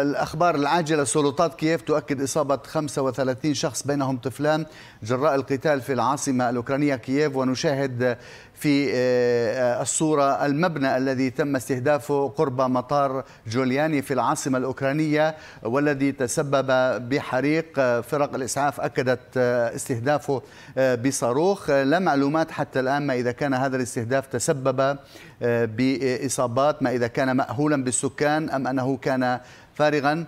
الأخبار العاجلة سلطات كييف تؤكد إصابة 35 شخص بينهم طفلان جراء القتال في العاصمة الأوكرانية كييف ونشاهد في آه، الصورة المبنى الذي تم استهدافه قرب مطار جولياني في العاصمة الأوكرانية والذي تسبب بحريق فرق الإسعاف أكدت استهدافه بصاروخ لا معلومات حتى الآن ما إذا كان هذا الاستهداف تسبب بإصابات ما إذا كان مأهولا بالسكان أم أنه كان فارغا